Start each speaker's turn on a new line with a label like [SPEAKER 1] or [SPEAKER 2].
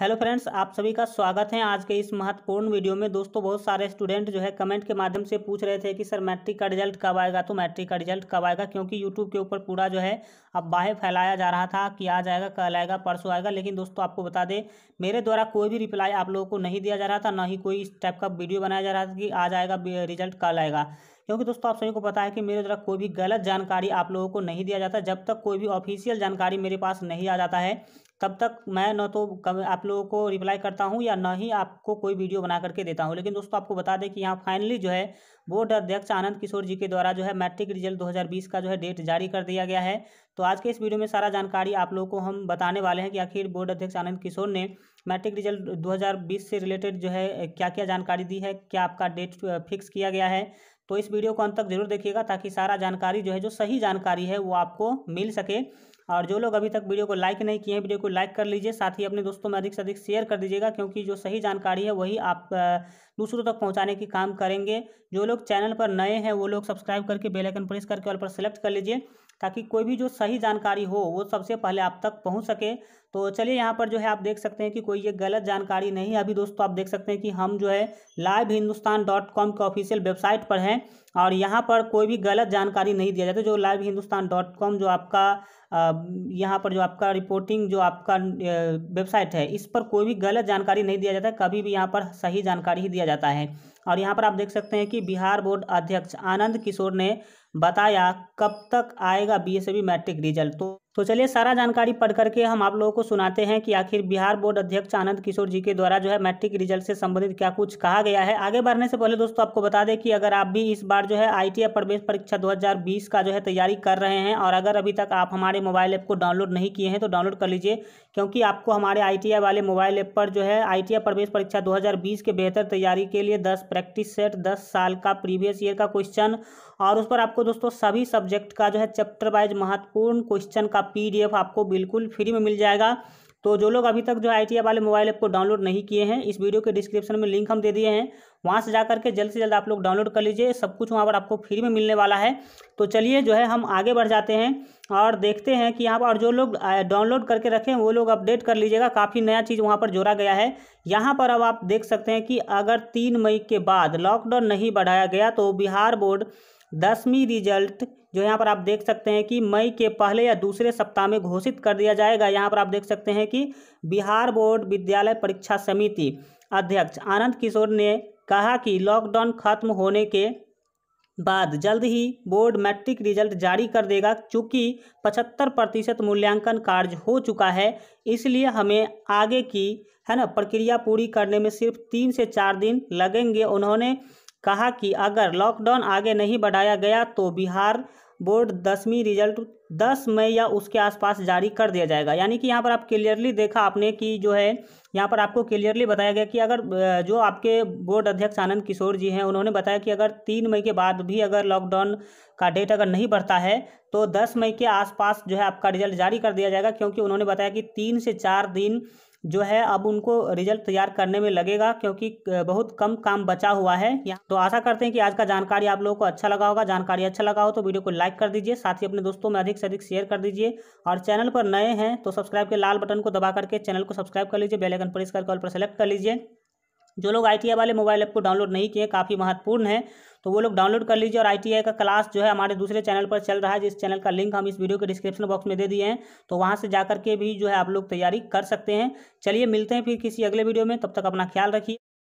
[SPEAKER 1] hello friends आप सभी का स्वागत है आज के इस महत्वपूर्ण वीडियो में दोस्तों बहुत सारे स्टूडेंट जो है कमेंट के माध्यम से पूछ रहे थे कि सर मैट्रिक का रिजल्ट कब आएगा तो मैट्रिक का रिजल्ट कब आएगा क्योंकि यूट्यूब के ऊपर पूरा जो है अब बाहें फैलाया जा रहा था कि आ जाएगा कल आएगा परसों आएगा लेकिन दोस्तों आपको बता दें मेरे द्वारा कोई भी रिप्लाई आप लोगों को नहीं दिया जा रहा था ना ही कोई इस टाइप का वीडियो बनाया जा रहा था कि आ जाएगा रिजल्ट कल आएगा क्योंकि दोस्तों आप सभी को पता है कि मेरे द्वारा कोई भी गलत जानकारी आप लोगों को नहीं दिया जाता जब तक कोई भी ऑफिशियल जानकारी मेरे पास नहीं आ जाता है तब तक मैं न तो आप लोगों को रिप्लाई करता हूँ या न ही आपको कोई वीडियो बना करके देता हूँ लेकिन दोस्तों आपको बता दें कि यहाँ फाइनली जो है बोर्ड अध्यक्ष आनंद किशोर जी के द्वारा जो है मैट्रिक रिजल्ट 2020 का जो है डेट जारी कर दिया गया है तो आज के इस वीडियो में सारा जानकारी आप लोगों को हम बताने वाले हैं कि आखिर बोर्ड अध्यक्ष आनंद किशोर ने मैट्रिक रिजल्ट 2020 से रिलेटेड जो है क्या क्या जानकारी दी है क्या आपका डेट फिक्स किया गया है तो इस वीडियो को अंत तक जरूर देखिएगा ताकि सारा जानकारी जो है जो सही जानकारी है वो आपको मिल सके और जो लोग अभी तक वीडियो को लाइक नहीं किए हैं वीडियो को लाइक कर लीजिए साथ ही अपने दोस्तों में अधिक से अधिक शेयर कर दीजिएगा क्योंकि जो सही जानकारी है वही आप दूसरों तक पहुंचाने की काम करेंगे जो लोग चैनल पर नए हैं वो लोग सब्सक्राइब करके बेलाइकन प्रेस करके ऑल पर सेलेक्ट कर लीजिए ताकि कोई भी जो सही जानकारी हो वो सबसे पहले आप तक पहुंच सके तो चलिए यहाँ पर जो है आप देख सकते हैं कि कोई ये गलत जानकारी नहीं है अभी दोस्तों आप देख सकते हैं कि हम जो है लाइव हिंदुस्तान डॉट कॉम के ऑफिशियल वेबसाइट पर हैं और यहाँ पर कोई भी गलत जानकारी नहीं दिया जाता जो लाइव हिंदुस्तान डॉट कॉम जो आपका यहाँ पर जो आपका रिपोर्टिंग जो आपका वेबसाइट है इस पर कोई भी गलत जानकारी नहीं दिया जाता है कभी भी यहाँ पर सही जानकारी ही दिया जाता है और यहाँ पर आप देख सकते हैं कि बिहार बोर्ड अध्यक्ष आनंद किशोर ने बताया कब तक आएगा बी मैट्रिक रिजल्ट तो तो चलिए सारा जानकारी पढ़ करके हम आप लोगों को सुनाते हैं कि आखिर बिहार बोर्ड अध्यक्ष आनंद किशोर जी के द्वारा जो है मैट्रिक रिजल्ट से संबंधित क्या कुछ कहा गया है आगे बढ़ने से पहले दोस्तों आपको बता दें कि अगर आप भी इस बार जो है आई प्रवेश परीक्षा 2020 का जो है तैयारी कर रहे हैं और अगर अभी तक आप हमारे मोबाइल ऐप को डाउनलोड नहीं किए हैं तो डाउनलोड कर लीजिए क्योंकि आपको हमारे आई वाले मोबाइल ऐप पर जो है आई प्रवेश परीक्षा दो के बेहतर तैयारी के लिए दस प्रैक्टिस सेट दस साल का प्रीवियस ईयर का क्वेश्चन और उस पर आपको दोस्तों सभी सब्जेक्ट का जो है चैप्टर वाइज महत्वपूर्ण क्वेश्चन का पीडीएफ आपको बिल्कुल फ्री में मिल जाएगा तो जो लोग अभी तक जो आई वाले मोबाइल ऐप को डाउनलोड नहीं किए हैं इस वीडियो के डिस्क्रिप्शन में लिंक हम दे दिए हैं वहाँ से जाकर के जल्द से जल्द आप लोग डाउनलोड कर लीजिए सब कुछ वहाँ पर आपको फ्री में मिलने वाला है तो चलिए जो है हम आगे बढ़ जाते हैं और देखते हैं कि यहाँ पर जो लोग डाउनलोड करके रखें वो लोग अपडेट कर लीजिएगा काफ़ी नया चीज़ वहाँ पर जोड़ा गया है यहाँ पर अब आप देख सकते हैं कि अगर तीन मई के बाद लॉकडाउन नहीं बढ़ाया गया तो बिहार बोर्ड दसवीं रिजल्ट जो यहाँ पर आप देख सकते हैं कि मई के पहले या दूसरे सप्ताह में घोषित कर दिया जाएगा यहाँ पर आप देख सकते हैं कि बिहार बोर्ड विद्यालय परीक्षा समिति अध्यक्ष आनंद किशोर ने कहा कि लॉकडाउन खत्म होने के बाद जल्द ही बोर्ड मैट्रिक रिजल्ट जारी कर देगा चूँकि पचहत्तर प्रतिशत मूल्यांकन कार्य हो चुका है इसलिए हमें आगे की है ना प्रक्रिया पूरी करने में सिर्फ तीन से चार दिन लगेंगे उन्होंने कहा कि अगर लॉकडाउन आगे नहीं बढ़ाया गया तो बिहार बोर्ड दसवीं रिजल्ट दस मई या उसके आसपास जारी कर दिया जाएगा यानी कि यहाँ पर आप क्लियरली देखा आपने कि जो है यहाँ पर आपको क्लियरली बताया गया कि अगर जो आपके बोर्ड अध्यक्ष आनंद किशोर जी हैं उन्होंने बताया कि अगर तीन मई के बाद भी अगर लॉकडाउन का डेट अगर नहीं बढ़ता है तो दस मई के आसपास जो है आपका रिजल्ट जारी कर दिया जाएगा क्योंकि उन्होंने बताया कि तीन से चार दिन जो है अब उनको रिजल्ट तैयार करने में लगेगा क्योंकि बहुत कम काम बचा हुआ है यहाँ तो आशा करते हैं कि आज का जानकारी आप लोगों को अच्छा लगा होगा जानकारी अच्छा लगा हो तो वीडियो को लाइक कर दीजिए साथ ही अपने दोस्तों में अधिक से अधिक शेयर कर दीजिए और चैनल पर नए हैं तो सब्सक्राइब के लाल बटन को दबा करके चैनल को सब्सक्राइब कर लीजिए बेलाइकन प्रेस करके ऑल पर सेलेक्ट कर लीजिए जो लोग आई वाले मोबाइल ऐप को डाउनलोड नहीं किए काफ़ी महत्वपूर्ण है तो वो लोग डाउनलोड कर लीजिए और आई का क्लास जो है हमारे दूसरे चैनल पर चल रहा है जिस चैनल का लिंक हम इस वीडियो के डिस्क्रिप्शन बॉक्स में दे दिए हैं तो वहाँ से जा के भी जो है आप लोग तैयारी कर सकते हैं चलिए मिलते हैं फिर किसी अगले वीडियो में तब तक अपना ख्याल रखिए